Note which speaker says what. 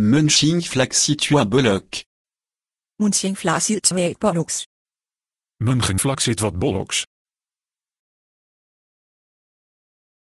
Speaker 1: Munchenvlak situa Bolok.
Speaker 2: Munchenvlak zit wat
Speaker 3: Bollocks. Munchenvlak zit wat Bollocks.